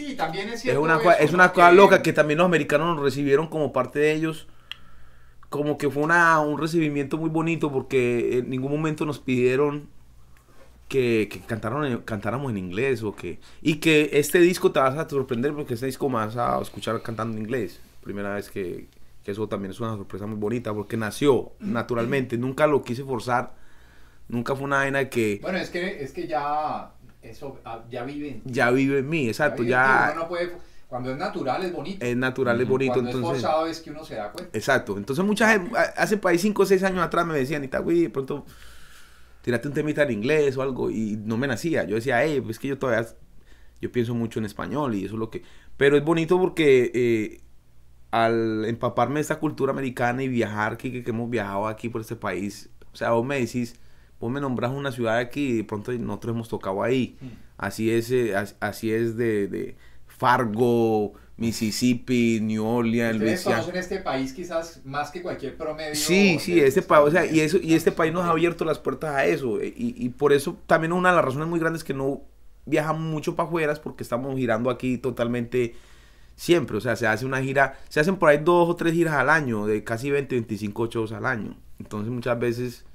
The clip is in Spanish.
Sí, también es cierto. Es una, es una cosa loca que también los americanos nos recibieron como parte de ellos. Como que fue una, un recibimiento muy bonito porque en ningún momento nos pidieron que, cantaron, cantáramos en inglés o que... Y que este disco te vas a sorprender porque este disco me vas a escuchar cantando en inglés. Primera vez que, que eso también es una sorpresa muy bonita porque nació naturalmente. Nunca lo quise forzar. Nunca fue una vaina que... Bueno, es que, es que ya eso ah, ya vive en Ya vive en mí, exacto. Ya, cuando es natural es bonito. Es natural es bonito. Cuando entonces... es forzado es que uno se da cuenta. Exacto. Entonces mucha gente, hace 5 o 6 años atrás me decían, tal, güey, de pronto tirate un temita en inglés o algo. Y no me nacía. Yo decía, hey, pues que yo todavía, yo pienso mucho en español y eso es lo que... Pero es bonito porque... Eh, al empaparme de esta cultura americana y viajar, que, que, hemos viajado aquí por este país, o sea, vos me decís, vos me nombras una ciudad aquí y de pronto nosotros hemos tocado ahí. Mm. Así es, eh, así es de, Fargo, Mississippi, New Orleans, Ustedes en este país quizás más que cualquier promedio. Sí, sí, este país, o sea, y, eso, y este país nos ha abierto las puertas a eso. Eh, y, y por eso también una de las razones muy grandes que no viajamos mucho para afuera porque estamos girando aquí totalmente siempre. O sea, se hace una gira, se hacen por ahí dos o tres giras al año, de casi 20, 25 shows al año. Entonces muchas veces